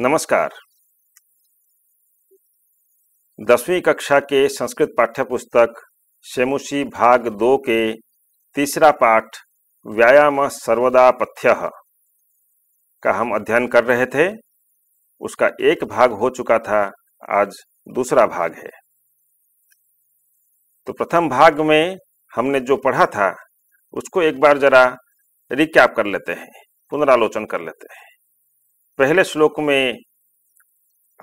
नमस्कार दसवीं कक्षा के संस्कृत पाठ्य पुस्तक शेमुशी भाग दो के तीसरा पाठ व्यायाम सर्वदा पथ्य का हम अध्ययन कर रहे थे उसका एक भाग हो चुका था आज दूसरा भाग है तो प्रथम भाग में हमने जो पढ़ा था उसको एक बार जरा रिकैप कर लेते हैं पुनरालोचन कर लेते हैं पहले श्लोक में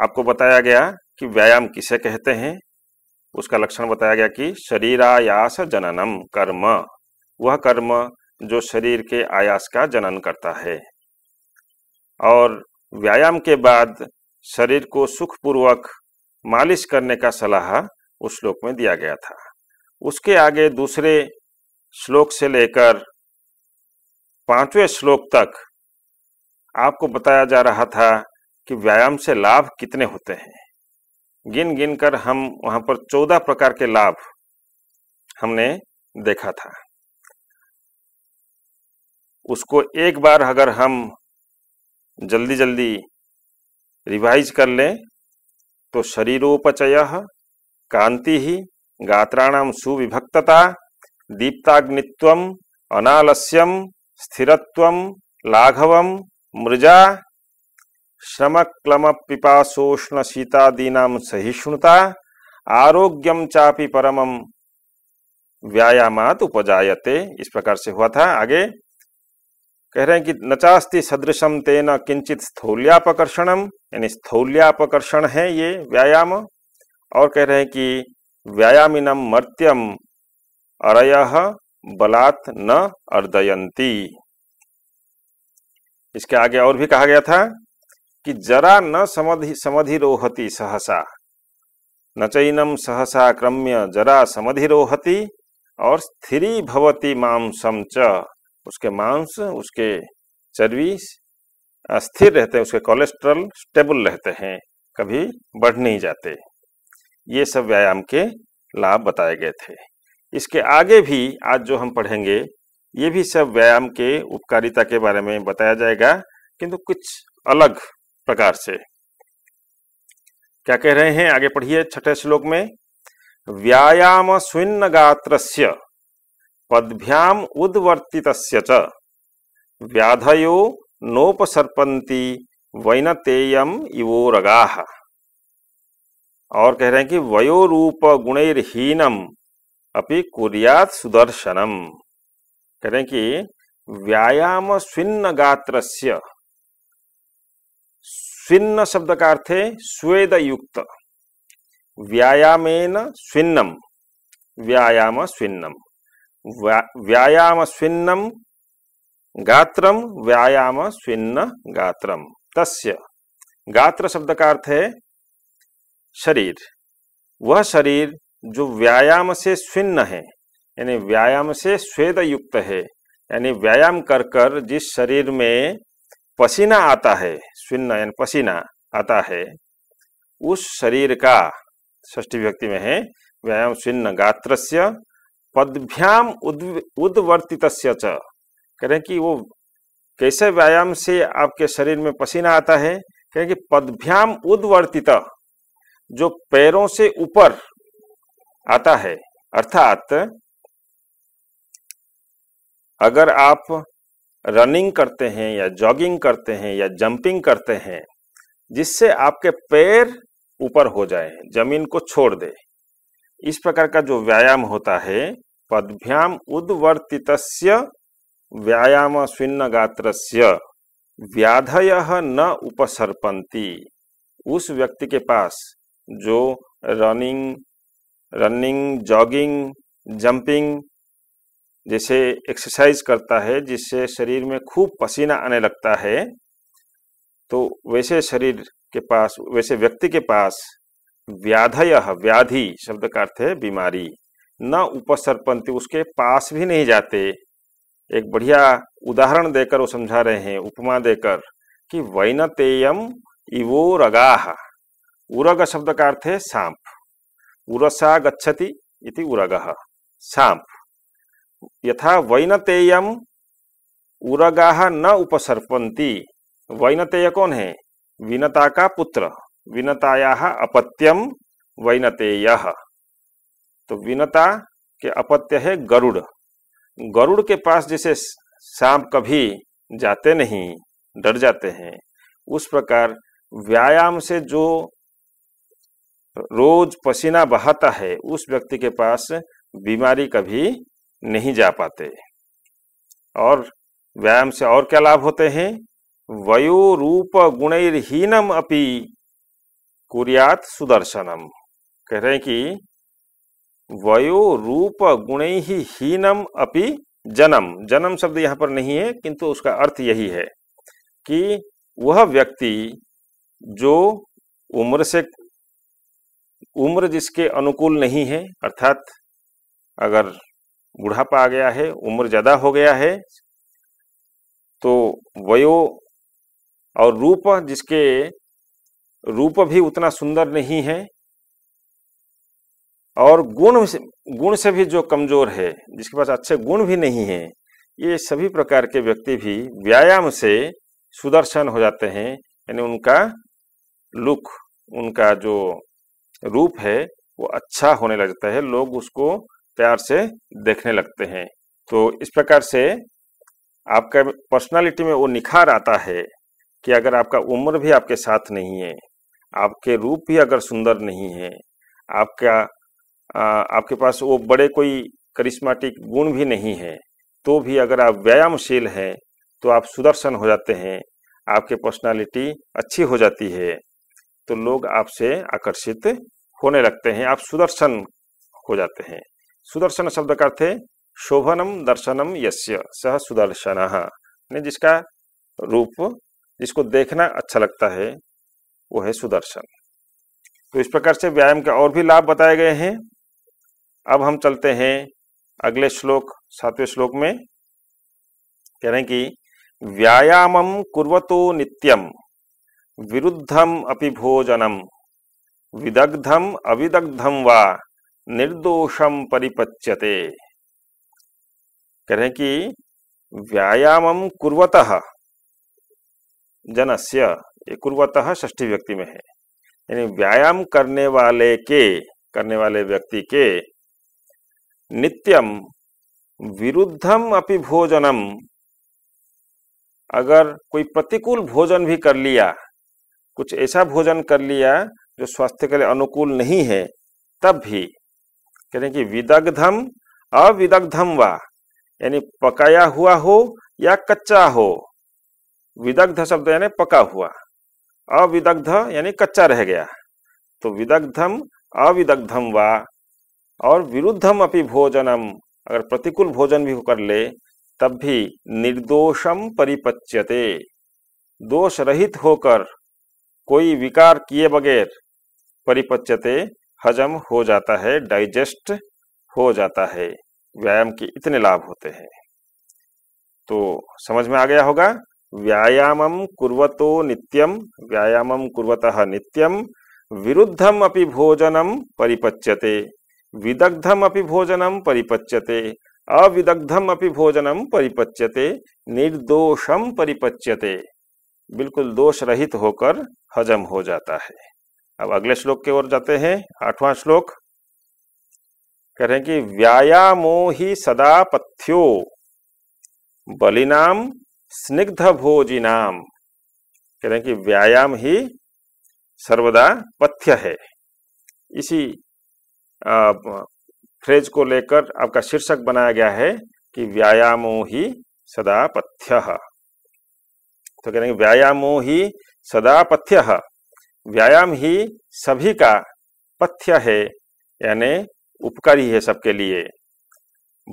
आपको बताया गया कि व्यायाम किसे कहते हैं उसका लक्षण बताया गया कि शरीरायास जननम कर्म वह कर्म जो शरीर के आयास का जनन करता है और व्यायाम के बाद शरीर को सुखपूर्वक मालिश करने का सलाह उस श्लोक में दिया गया था उसके आगे दूसरे श्लोक से लेकर पांचवें श्लोक तक आपको बताया जा रहा था कि व्यायाम से लाभ कितने होते हैं गिन गिन कर हम वहां पर चौदह प्रकार के लाभ हमने देखा था उसको एक बार अगर हम जल्दी जल्दी रिवाइज कर लें तो शरीरोपचय कांति ही गात्राणाम सुविभक्तता दीप्ताग्नित्वम अनालस्यम स्थिरत्वम लाघवम मृजा श्रम क्लम पिपाशोष्ण शीतादीना सहिष्णुता आरोग्यम चापि परम व्यायामात उपजायते इस प्रकार से हुआ था आगे कह रहे हैं कि नचास्ति सदृशम तेना किंचित स्थौल्यापकर्षणम यानी स्थौल्यापकर्षण है ये व्यायाम और कह रहे हैं कि व्यायामिनम मर्त्यम अरय बलात् न अर्दयंती इसके आगे और भी कहा गया था कि जरा न समधि रोहती सहसा न चैनम सहसा क्रम्य जरा रोहती और स्थिरी भवती मांसम च उसके मांस उसके चर्बी स्थिर रहते हैं उसके कोलेस्ट्रॉल स्टेबल रहते हैं कभी बढ़ नहीं जाते ये सब व्यायाम के लाभ बताए गए थे इसके आगे भी आज जो हम पढ़ेंगे ये भी सब व्यायाम के उपकारिता के बारे में बताया जाएगा किंतु कुछ अलग प्रकार से क्या कह रहे हैं आगे पढ़िए छठे श्लोक में व्यायाम स्विन्न गात्र पदभ्याम उद्वर्तित व्याधयो नोपसर्पन्ति वैनतेयम रगा और कह रहे हैं कि वयोरूप गुणैर्हीनम अपनी कुरियात सुदर्शनम कहते हैं कि व्यायाम स्विन्न गात्र स्विन्न शब्द का अर्थ है स्वेद युक्त व्यायामेन स्विन्नम व्यायाम स्विन्नम व्यायाम स्विन्नम गात्रम व्यायाम स्विन्न गात्रम तस्य गात्र शब्द का अर्थ है शरीर वह शरीर जो व्यायाम से स्विन्न है यानी व्यायाम से स्वेद युक्त है यानी व्यायाम कर कर जिस शरीर में पसीना आता है स्विन्न यानी पसीना आता है उस शरीर का ष्ठी व्यक्ति में है व्यायाम स्विन्न गात्र पदभ्याम उद्वर्तित करें कि वो कैसे व्यायाम से आपके शरीर में पसीना आता है कहें कि पदभ्याम उद्वर्तित जो पैरों से ऊपर आता है अर्थात अगर आप रनिंग करते हैं या जॉगिंग करते हैं या जंपिंग करते हैं जिससे आपके पैर ऊपर हो जाए जमीन को छोड़ दे इस प्रकार का जो व्यायाम होता है पदभ्याम उद्वर्तित व्यायाम स्विन्न गात्र व्याधय न उपसर्पंती उस व्यक्ति के पास जो रनिंग रनिंग जॉगिंग जंपिंग जैसे एक्सरसाइज करता है जिससे शरीर में खूब पसीना आने लगता है तो वैसे शरीर के पास वैसे व्यक्ति के पास व्याधय व्याधि शब्द का अर्थ है बीमारी न उपसरपंथी उसके पास भी नहीं जाते एक बढ़िया उदाहरण देकर वो समझा रहे हैं उपमा देकर कि वैनतेयम इवो रगाह उरग शब्द का अर्थ है सांप उरसा गच्छति इति उरगह सांप यथा वैनतेयम उरगाह न उपसर्पंती वैनतेय कौन है विनता का पुत्र विनताया अपत्यम वैनतेय तो विनता के अपत्य है गरुड़ गरुड़ के पास जैसे सांप कभी जाते नहीं डर जाते हैं उस प्रकार व्यायाम से जो रोज पसीना बहाता है उस व्यक्ति के पास बीमारी कभी नहीं जा पाते और व्यायाम से और क्या लाभ होते हैं वयो रूप गुणहीनम अपि कुरियात सुदर्शनम कह रहे हैं कि वयो रूप गुण ही हीनम अपि जन्म जन्म शब्द यहाँ पर नहीं है किंतु उसका अर्थ यही है कि वह व्यक्ति जो उम्र से उम्र जिसके अनुकूल नहीं है अर्थात अगर बुढ़ापा आ गया है उम्र ज़्यादा हो गया है तो वयो और रूप जिसके रूप भी उतना सुंदर नहीं है और गुण गुण से भी जो कमज़ोर है जिसके पास अच्छे गुण भी नहीं है ये सभी प्रकार के व्यक्ति भी व्यायाम से सुदर्शन हो जाते हैं यानी उनका लुक उनका जो रूप है वो अच्छा होने लगता है लोग उसको प्यार से देखने लगते हैं तो इस प्रकार से आपका पर्सनालिटी में वो निखार आता है कि अगर आपका उम्र भी आपके साथ नहीं है आपके रूप भी अगर सुंदर नहीं है आपका आ, आपके पास वो बड़े कोई करिश्माटिक गुण भी नहीं है तो भी अगर आप व्यायामशील हैं तो आप सुदर्शन हो जाते हैं आपके पर्सनालिटी अच्छी हो जाती है तो लोग आपसे आकर्षित होने लगते हैं आप सुदर्शन हो जाते हैं सुदर्शन शब्द का अर्थ है शोभनम दर्शनम यस्य सह सुदर्शन जिसका रूप जिसको देखना अच्छा लगता है वो है सुदर्शन तो इस प्रकार से व्यायाम के और भी लाभ बताए गए हैं अब हम चलते हैं अगले श्लोक सातवें श्लोक में कह रहे हैं कि व्यायामम कुर्वतो नित्यम विरुद्धम अपि भोजनम विदग्धम अविदग्धम वा निर्दोषम परिपच्यते कह रहे कि व्यायामम कुरत जनस्य ये कुर्वतः षष्ठी व्यक्ति में है यानी व्यायाम करने वाले के करने वाले व्यक्ति के नित्यम विरुद्धम अपि भोजनम अगर कोई प्रतिकूल भोजन भी कर लिया कुछ ऐसा भोजन कर लिया जो स्वास्थ्य के लिए अनुकूल नहीं है तब भी कहते हैं कि विदग्धम अविदग्धम वा यानी पकाया हुआ हो या कच्चा हो विदग्ध शब्द यानी पका हुआ अविदग्ध यानी कच्चा रह गया तो विदग्धम अविदग्धम वा और विरुद्धम अपि भोजनम अगर प्रतिकूल भोजन भी कर ले तब भी निर्दोषम परिपच्यते दोष रहित होकर कोई विकार किए बगैर परिपच्यते हजम हो जाता है डाइजेस्ट हो जाता है व्यायाम के इतने लाभ होते हैं तो समझ में आ गया होगा व्यायामम कुर्वतो नित्यम व्यायामम कुर्वत नित्यम विरुद्धम अपि भोजनम परिपच्यते विदग्धम अपि भोजनम परिपच्यते अविदग्धम अपि भोजनम परिपच्यते निर्दोषम परिपच्यते बिल्कुल दोष रहित होकर हजम हो जाता है अब अगले श्लोक की ओर जाते हैं आठवां श्लोक कह रहे हैं कि व्यायामो ही सदा पथ्यो बलिनाम स्निग्ध भोजिनाम कह रहे हैं कि व्यायाम ही सर्वदा पथ्य है इसी फ्रेज को लेकर आपका शीर्षक बनाया गया है कि व्यायामो ही सदा पथ्य तो कह रहे हैं व्यायामो ही सदा पथ्य व्यायाम ही सभी का पथ्य है यानी उपकारी है सबके लिए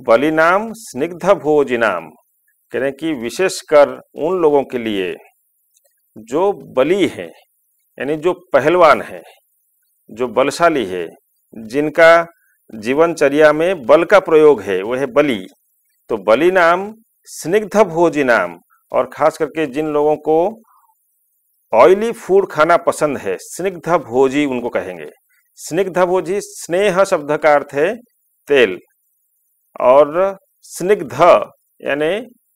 बलिनाम स्निग्ध भोजिनाम कहें कि विशेषकर उन लोगों के लिए जो बलि है यानी जो पहलवान है जो बलशाली है जिनका जीवनचर्या में बल का प्रयोग है वह है बली तो बलिनाम नाम स्निग्ध भोजी नाम और खास करके जिन लोगों को ऑयली फूड खाना पसंद है स्निग्ध भोजी उनको कहेंगे स्निग्ध भोजी स्नेह शब्द का अर्थ है तेल और स्निग्ध यानी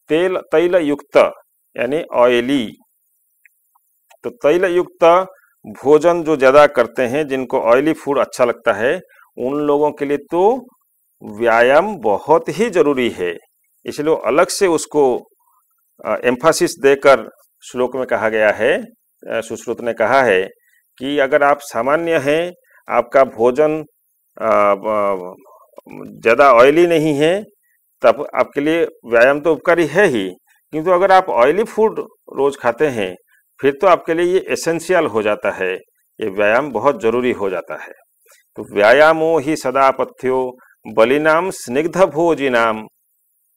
तेल तैल युक्त यानी ऑयली तो तैल युक्त भोजन जो ज़्यादा करते हैं जिनको ऑयली फूड अच्छा लगता है उन लोगों के लिए तो व्यायाम बहुत ही जरूरी है इसलिए अलग से उसको एम्फासिस देकर श्लोक में कहा गया है सुश्रुत ने कहा है कि अगर आप सामान्य हैं आपका भोजन ज़्यादा ऑयली नहीं है तब आपके लिए व्यायाम तो उपकारी है ही किंतु अगर आप ऑयली फूड रोज खाते हैं फिर तो आपके लिए ये एसेंशियल हो जाता है ये व्यायाम बहुत जरूरी हो जाता है तो व्यायामो ही सदा पथ्यो बलिनाम स्निग्ध भोजिनाम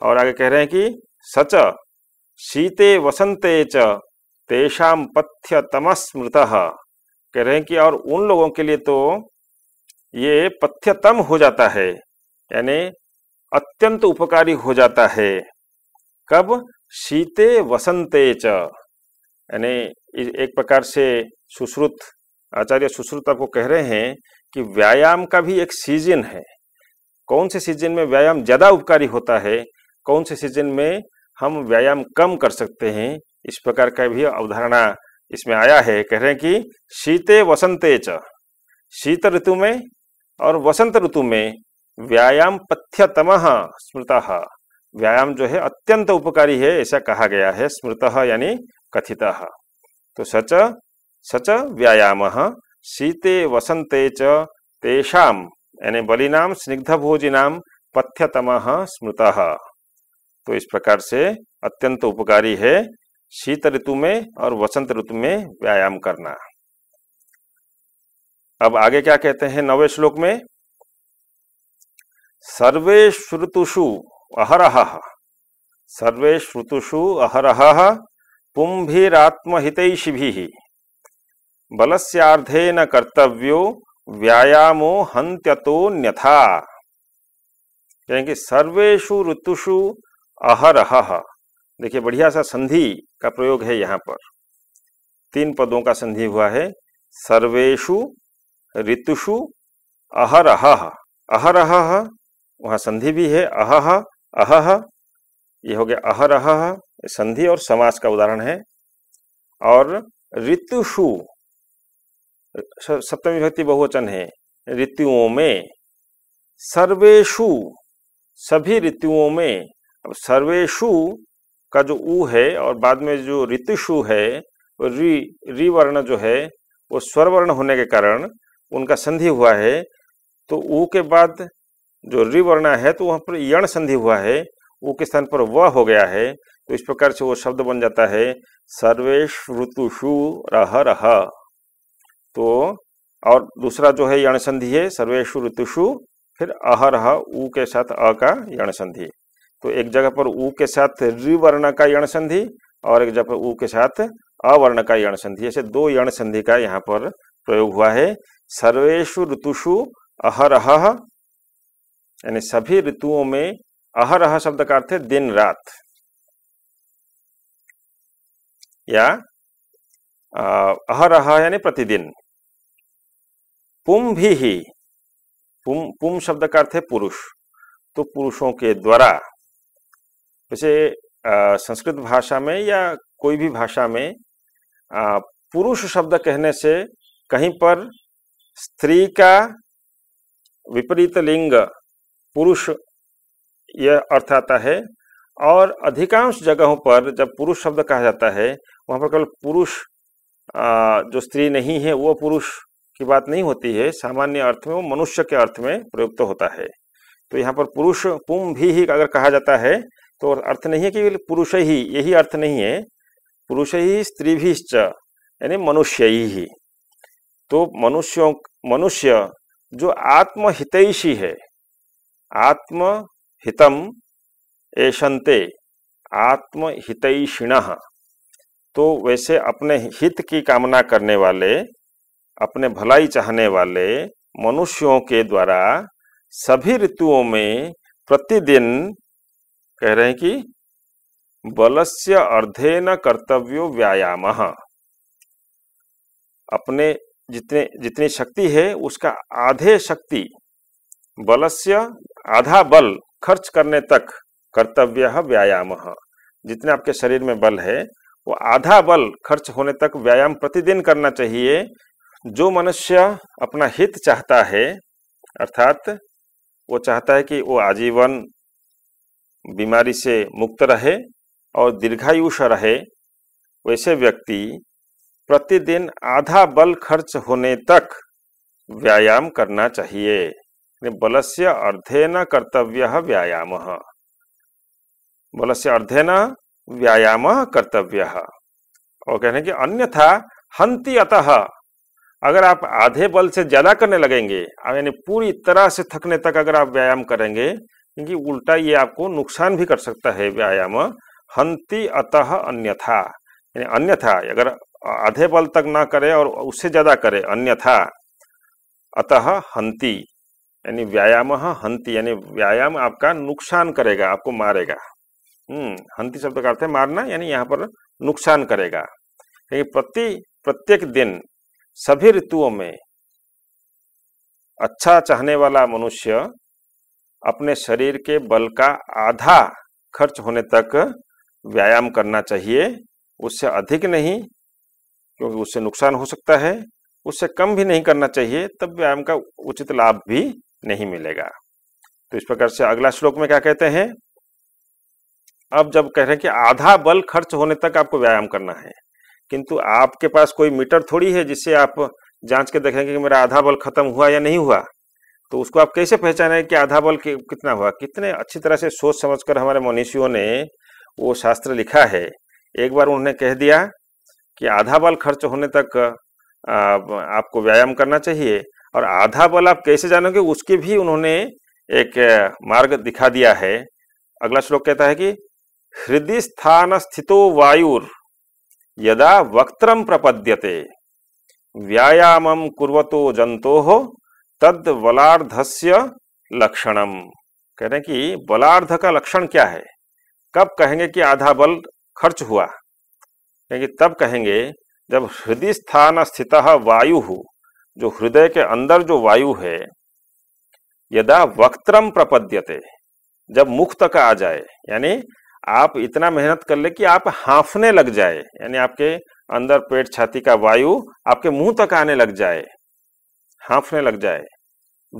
और आगे कह रहे हैं कि सच शीते वसंते च तेषाम पथ्य स्मृत कह रहे हैं कि और उन लोगों के लिए तो ये पथ्यतम हो जाता है यानी अत्यंत उपकारी हो जाता है कब शीते वसंते च यानी एक प्रकार से सुश्रुत आचार्य सुश्रुत आपको कह रहे हैं कि व्यायाम का भी एक सीजन है कौन से सीजन में व्यायाम ज़्यादा उपकारी होता है कौन से सीजन में हम व्यायाम कम कर सकते हैं इस प्रकार का भी अवधारणा इसमें आया है कह रहे हैं कि शीते वसंते च शीत ऋतु में और वसंत ऋतु में व्यायाम पथ्यतम स्मृत व्यायाम जो है अत्यंत उपकारी है ऐसा कहा गया है स्मृत यानी कथित तो सच सच व्यायाम शीते वसंते चेषा यानी बलिनाम स्निग्धभोजिनाम पथ्यतम स्मृत तो इस प्रकार से अत्यंत उपकारी है शीत ऋतु में और वसंत ऋतु में व्यायाम करना अब आगे क्या कहते हैं नवे श्लोक में सर्वे श्रुतुषु अहरह सर्वे श्रुतुषु अहरह बलस्याधे न कर्तव्यो व्यायामो हंत्यतो न्यथा कहेंगे सर्वेशु ऋतुषु अहरह देखिए बढ़िया सा संधि का प्रयोग है यहाँ पर तीन पदों का संधि हुआ है सर्वेशु ऋतुषु अहरह अहरह वहाँ संधि भी है अहह अहह ये हो गया अहरह संधि और समास का उदाहरण है और ऋतुषु सप्तमी भक्ति बहुवचन है ऋतुओं में सर्वेशु सभी ऋतुओं में अब सर्वेशु का जो ऊ है और बाद में जो ऋतुषु है री रिवर्ण जो है वो स्वरवर्ण होने के कारण उनका संधि हुआ है तो ऊ के बाद जो रिवर्ण है तो वहाँ पर यण संधि हुआ है ऊ के स्थान पर व हो गया है तो इस प्रकार से वो शब्द बन जाता है सर्वेश ऋतुषु रह रह तो और दूसरा जो है यण संधि है सर्वेशु ऋतुषु फिर अह रह ऊ के साथ अ का यण संधि तो एक जगह पर ऊ के साथ रिवर्ण का यण संधि और एक जगह पर ऊ के साथ अवर्ण का यण संधि ऐसे दो यण संधि का यहाँ पर प्रयोग हुआ है सर्वेशु ऋतुषु अहरह यानी सभी ऋतुओं में अहरह शब्द का अर्थ है दिन रात या अहरह यानी प्रतिदिन पुम भी ही पुम पुम शब्द का अर्थ है पुरुष तो पुरुषों के द्वारा वैसे संस्कृत भाषा में या कोई भी भाषा में पुरुष शब्द कहने से कहीं पर स्त्री का विपरीत लिंग पुरुष यह अर्थ आता है और अधिकांश जगहों पर जब पुरुष शब्द कहा जाता है वहाँ पर केवल पुरुष जो स्त्री नहीं है वो पुरुष की बात नहीं होती है सामान्य अर्थ में वो मनुष्य के अर्थ में प्रयुक्त होता है तो यहाँ पर पुरुष पुम भी ही अगर कहा जाता है तो अर्थ नहीं है कि पुरुष ही यही अर्थ नहीं है पुरुष ही स्त्री भी यानी मनुष्य ही तो मनुष्यों मनुष्य जो आत्महितैषी है आत्महितम एशंते आत्महितैषिण तो वैसे अपने हित की कामना करने वाले अपने भलाई चाहने वाले मनुष्यों के द्वारा सभी ऋतुओं में प्रतिदिन कह रहे हैं कि बलस्य अर्धे न कर्तव्यो व्यायाम अपने जितने जितनी शक्ति है उसका आधे शक्ति बलस्य आधा बल खर्च करने तक कर्तव्य व्यायाम जितने आपके शरीर में बल है वो आधा बल खर्च होने तक व्यायाम प्रतिदिन करना चाहिए जो मनुष्य अपना हित चाहता है अर्थात वो चाहता है कि वो आजीवन बीमारी से मुक्त रहे और दीर्घायुष रहे वैसे व्यक्ति प्रतिदिन आधा बल खर्च होने तक व्यायाम करना चाहिए बल अर्धे अर्धेन कर्तव्य व्यायाम बल अर्धे अर्धेन व्यायाम कर्तव्य और कहने की अन्यथा हंति अतः अगर आप आधे बल से ज्यादा करने लगेंगे यानी पूरी तरह से थकने तक अगर आप व्यायाम करेंगे क्योंकि उल्टा ये आपको नुकसान भी कर सकता है व्यायाम हंति अतः अन्यथा यानी अन्यथा अगर आधे बल तक ना करे और उससे ज़्यादा करे अन्यथा अतः हंति यानी व्यायाम हंति यानी व्यायाम आपका नुकसान करेगा आपको मारेगा हम्म हंति शब्द का अर्थ है मारना यानी यहाँ पर नुकसान करेगा यानी प्रति प्रत्येक दिन सभी ऋतुओं में अच्छा चाहने वाला मनुष्य अपने शरीर के बल का आधा खर्च होने तक व्यायाम करना चाहिए उससे अधिक नहीं क्योंकि उससे नुकसान हो सकता है उससे कम भी नहीं करना चाहिए तब व्यायाम का उचित लाभ भी नहीं मिलेगा तो इस प्रकार से अगला श्लोक में क्या कहते हैं अब जब कह रहे हैं कि आधा बल खर्च होने तक आपको व्यायाम करना है किंतु आपके पास कोई मीटर थोड़ी है जिससे आप जांच के देखेंगे कि मेरा आधा बल खत्म हुआ या नहीं हुआ तो उसको आप कैसे पहचाने कि आधा बल कि, कितना हुआ कितने अच्छी तरह से सोच समझकर हमारे मनीषियों ने वो शास्त्र लिखा है एक बार उन्होंने कह दिया कि आधा बल खर्च होने तक आ, आपको व्यायाम करना चाहिए और आधा बल आप कैसे जानोगे उसके भी उन्होंने एक मार्ग दिखा दिया है अगला श्लोक कहता है कि हृदय स्थान स्थितो वायुर यदा वक्त्रम प्रपद्यते व्यायामम कुर्वतो जंतो तद बलार्धस्य लक्षणम कह रहे हैं कि बलार्ध का लक्षण क्या है कब कहेंगे कि आधा बल खर्च हुआ क्योंकि तब कहेंगे जब हृदय स्थान स्थित वायु जो हृदय के अंदर जो वायु है यदा वक्त्रम प्रपद्यते जब मुख तक आ जाए यानी आप इतना मेहनत कर ले कि आप हाफने लग जाए यानी आपके अंदर पेट छाती का वायु आपके मुंह तक आने लग जाए हाफने लग जाए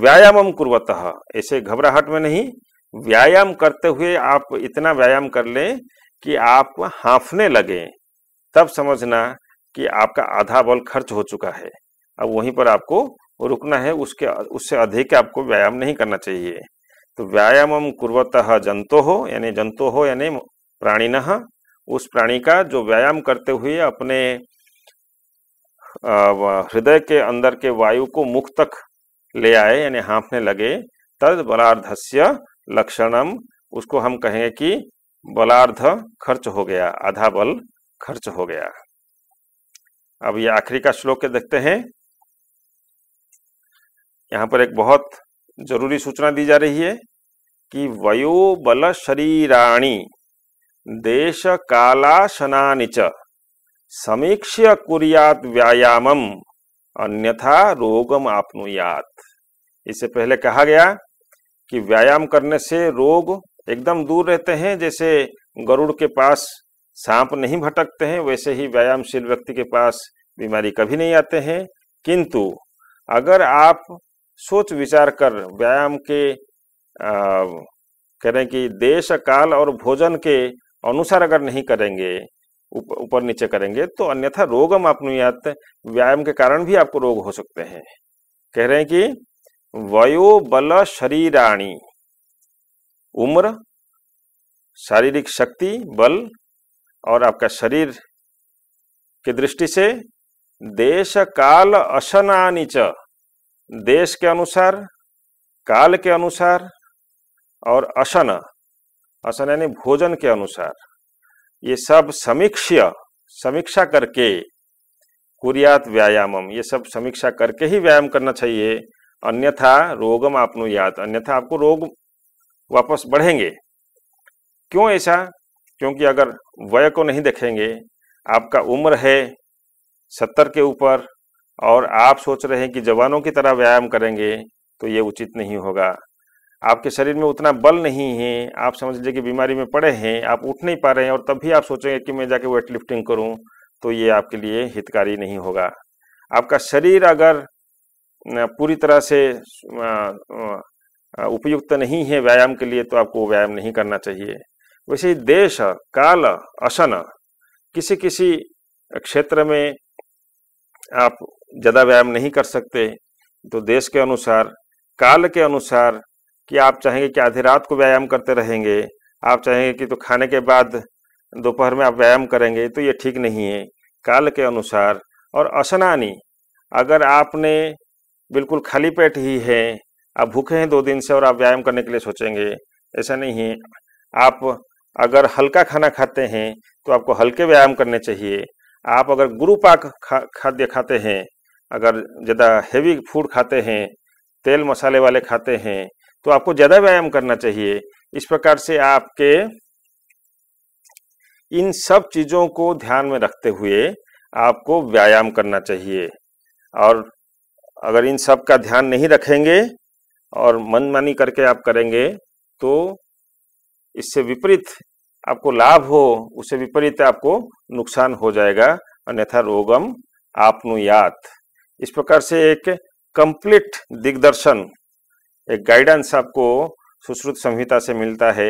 व्यायामम कुर्वतः ऐसे घबराहट में नहीं व्यायाम करते हुए आप इतना व्यायाम कर लें कि आप हाफने लगे तब समझना कि आपका आधा बल खर्च हो चुका है अब वहीं पर आपको रुकना है उसके उससे अधिक आपको व्यायाम नहीं करना चाहिए तो व्यायामम कुर्वतः जंतो हो यानी जंतो हो यानी प्राणी न उस प्राणी का जो व्यायाम करते हुए अपने हृदय के अंदर के वायु को मुख तक ले आए यानी हाँफने लगे तद बलार्धस्य लक्षणम उसको हम कहेंगे कि बलार्ध खर्च हो गया आधा बल खर्च हो गया अब ये आखिरी का श्लोक के देखते हैं यहाँ पर एक बहुत जरूरी सूचना दी जा रही है कि बल शरीराणी देश कालाशनानि च समीक्ष्य कुरियात व्यायामम अन्यथा रोगम आपनुयात इससे पहले कहा गया कि व्यायाम करने से रोग एकदम दूर रहते हैं जैसे गरुड़ के पास सांप नहीं भटकते हैं वैसे ही व्यायामशील व्यक्ति के पास बीमारी कभी नहीं आते हैं किंतु अगर आप सोच विचार कर व्यायाम के कह रहे कि देश काल और भोजन के अनुसार अगर नहीं करेंगे ऊपर नीचे करेंगे तो अन्यथा रोगम आपनुयात व्यायाम के कारण भी आपको रोग हो सकते हैं कह रहे हैं कि वयो बल शरीराणी उम्र शारीरिक शक्ति बल और आपका शरीर की दृष्टि से देश काल असनानी च देश के अनुसार काल के अनुसार और असन असन यानी भोजन के अनुसार ये सब समीक्ष्य समीक्षा करके कुरियात व्यायामम ये सब समीक्षा करके ही व्यायाम करना चाहिए अन्यथा रोगम याद अन्यथा आपको रोग वापस बढ़ेंगे क्यों ऐसा क्योंकि अगर वय को नहीं देखेंगे आपका उम्र है सत्तर के ऊपर और आप सोच रहे हैं कि जवानों की तरह व्यायाम करेंगे तो ये उचित नहीं होगा आपके शरीर में उतना बल नहीं है आप समझ लीजिए कि बीमारी में पड़े हैं आप उठ नहीं पा रहे हैं और तब भी आप सोचेंगे कि मैं जाके वेट लिफ्टिंग करूं तो ये आपके लिए हितकारी नहीं होगा आपका शरीर अगर पूरी तरह से उपयुक्त नहीं है व्यायाम के लिए तो आपको व्यायाम नहीं करना चाहिए वैसे ही देश काल असन किसी किसी क्षेत्र में आप ज़्यादा व्यायाम नहीं कर सकते तो देश के अनुसार काल के अनुसार कि आप चाहेंगे कि आधी रात को व्यायाम करते रहेंगे आप चाहेंगे कि तो खाने के बाद दोपहर में आप व्यायाम करेंगे तो ये ठीक नहीं है काल के अनुसार और असनानी अगर आपने बिल्कुल खाली पेट ही है आप भूखे हैं दो दिन से और आप व्यायाम करने के लिए सोचेंगे ऐसा नहीं है आप अगर हल्का खाना खाते हैं तो आपको हल्के व्यायाम करने चाहिए आप अगर गुरु पाक खा खाद्य खाते हैं अगर ज़्यादा हेवी फूड खाते हैं तेल मसाले वाले खाते हैं तो आपको ज़्यादा व्यायाम करना चाहिए इस प्रकार से आपके इन सब चीज़ों को ध्यान में रखते हुए आपको व्यायाम करना चाहिए और अगर इन सब का ध्यान नहीं रखेंगे और मनमानी करके आप करेंगे तो इससे विपरीत आपको लाभ हो उससे विपरीत आपको नुकसान हो जाएगा अन्यथा रोगम आपनुयात इस प्रकार से एक कंप्लीट दिग्दर्शन एक गाइडेंस आपको सुश्रुत संहिता से मिलता है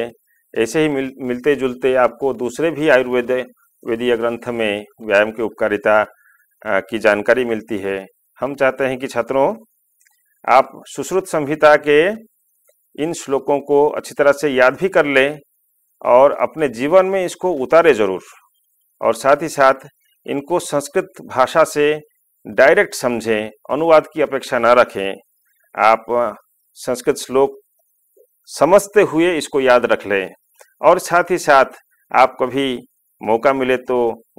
ऐसे ही मिल, मिलते जुलते आपको दूसरे भी आयुर्वेद वेदीय ग्रंथ में व्यायाम की उपकारिता की जानकारी मिलती है हम चाहते हैं कि छात्रों आप सुश्रुत संहिता के इन श्लोकों को अच्छी तरह से याद भी कर लें और अपने जीवन में इसको उतारे जरूर और साथ ही साथ इनको संस्कृत भाषा से डायरेक्ट समझें अनुवाद की अपेक्षा ना रखें आप संस्कृत श्लोक समझते हुए इसको याद रख लें और साथ ही साथ आप कभी मौका मिले तो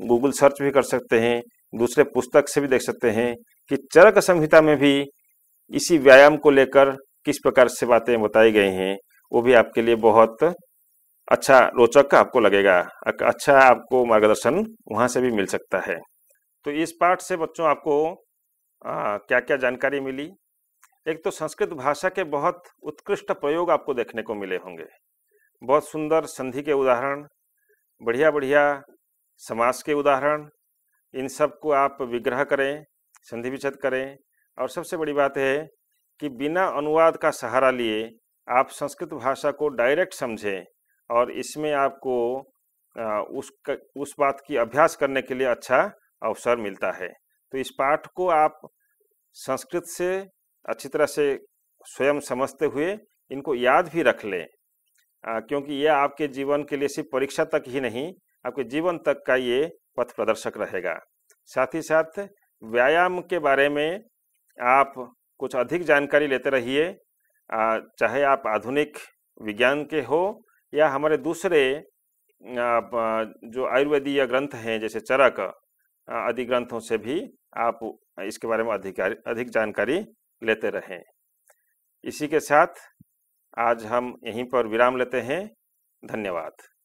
गूगल सर्च भी कर सकते हैं दूसरे पुस्तक से भी देख सकते हैं कि चरक संहिता में भी इसी व्यायाम को लेकर किस प्रकार से बातें बताई गई हैं वो भी आपके लिए बहुत अच्छा रोचक आपको लगेगा अच्छा आपको मार्गदर्शन वहाँ से भी मिल सकता है तो इस पाठ से बच्चों आपको आ, क्या क्या जानकारी मिली एक तो संस्कृत भाषा के बहुत उत्कृष्ट प्रयोग आपको देखने को मिले होंगे बहुत सुंदर संधि के उदाहरण बढ़िया बढ़िया समास के उदाहरण इन सब को आप विग्रह करें संधि विच्छेद करें और सबसे बड़ी बात है कि बिना अनुवाद का सहारा लिए आप संस्कृत भाषा को डायरेक्ट समझें और इसमें आपको उस उस बात की अभ्यास करने के लिए अच्छा अवसर मिलता है तो इस पाठ को आप संस्कृत से अच्छी तरह से स्वयं समझते हुए इनको याद भी रख लें क्योंकि ये आपके जीवन के लिए सिर्फ परीक्षा तक ही नहीं आपके जीवन तक का ये पथ प्रदर्शक रहेगा साथ ही साथ व्यायाम के बारे में आप कुछ अधिक जानकारी लेते रहिए चाहे आप आधुनिक विज्ञान के हो या हमारे दूसरे जो आयुर्वेदीय ग्रंथ हैं जैसे चरक आदि ग्रंथों से भी आप इसके बारे में अधिकारी अधिक जानकारी लेते रहें इसी के साथ आज हम यहीं पर विराम लेते हैं धन्यवाद